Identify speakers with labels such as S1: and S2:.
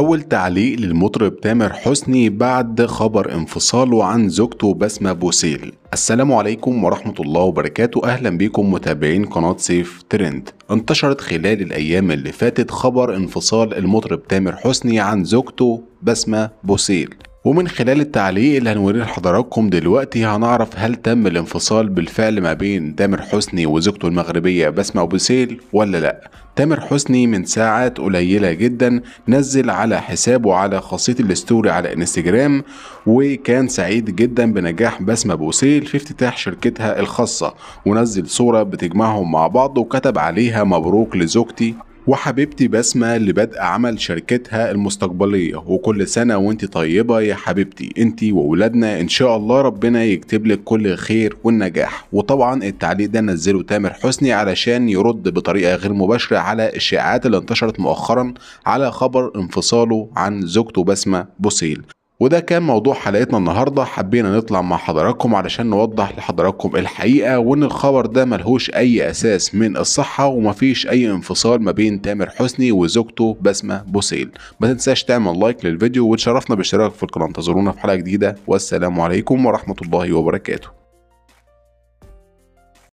S1: أول تعليق للمطرب تامر حسني بعد خبر انفصاله عن زوجته بسمة بوسيل السلام عليكم ورحمة الله وبركاته أهلا بكم متابعين قناة سيف ترند انتشرت خلال الأيام اللي فاتت خبر انفصال المطرب تامر حسني عن زوجته بسمة بوسيل ومن خلال التعليق اللي هنوريه لحضراتكم دلوقتي هنعرف هل تم الانفصال بالفعل ما بين تامر حسني وزوجته المغربية بسمة أبو سيل ولا لأ تامر حسني من ساعات قليلة جدا نزل على حسابه على خاصية الاستوري على انستجرام وكان سعيد جدا بنجاح بسمة بوسيل في افتتاح شركتها الخاصة ونزل صورة بتجمعهم مع بعض وكتب عليها مبروك لزوجتي وحبيبتي بسمة لبدء عمل شركتها المستقبلية وكل سنة وانت طيبة يا حبيبتي انت وولادنا ان شاء الله ربنا يكتب لك كل خير والنجاح وطبعا التعليق ده نزله تامر حسني علشان يرد بطريقة غير مباشرة على الشائعات اللي انتشرت مؤخرا على خبر انفصاله عن زوجته بسمة بوسيل وده كان موضوع حلقتنا النهاردة حبينا نطلع مع حضراتكم علشان نوضح لحضراتكم الحقيقة وان الخبر ده ملهوش اي اساس من الصحة ومفيش اي انفصال ما بين تامر حسني وزوجته بسمة بوسيل ما تنساش تعمل لايك للفيديو وتشرفنا بالاشتراك في القناة انتظرونا في حلقة جديدة والسلام عليكم ورحمة الله وبركاته